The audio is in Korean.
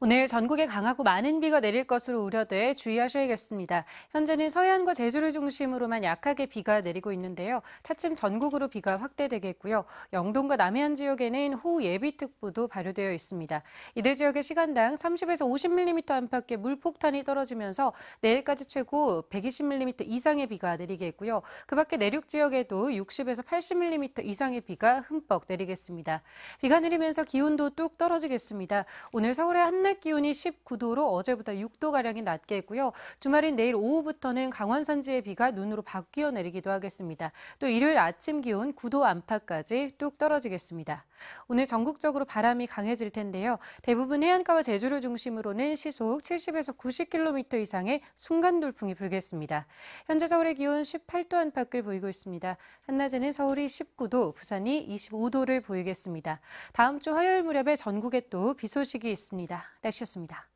오늘 전국에 강하고 많은 비가 내릴 것으로 우려돼 주의하셔야겠습니다. 현재는 서해안과 제주를 중심으로만 약하게 비가 내리고 있는데요. 차츰 전국으로 비가 확대되겠고요. 영동과 남해안 지역에는 호우 예비특보도 발효되어 있습니다. 이들 지역에 시간당 30에서 50mm 안팎의 물폭탄이 떨어지면서 내일까지 최고 120mm 이상의 비가 내리겠고요. 그 밖에 내륙 지역에도 60에서 80mm 이상의 비가 흠뻑 내리겠습니다. 비가 내리면서 기온도 뚝 떨어지겠습니다. 오늘 서울의 한 한낮 기온이 19도로 어제보다 6도가량이 낮게했고요 주말인 내일 오후부터는 강원 산지의 비가 눈으로 바뀌어 내리기도 하겠습니다. 또 일요일 아침 기온 9도 안팎까지 뚝 떨어지겠습니다. 오늘 전국적으로 바람이 강해질 텐데요. 대부분 해안가와 제주를 중심으로는 시속 70에서 90km 이상의 순간 돌풍이 불겠습니다. 현재 서울의 기온 18도 안팎을 보이고 있습니다. 한낮에는 서울이 19도, 부산이 25도를 보이겠습니다. 다음 주 화요일 무렵에 전국에 또 비 소식이 있습니다. 날씨였습니다.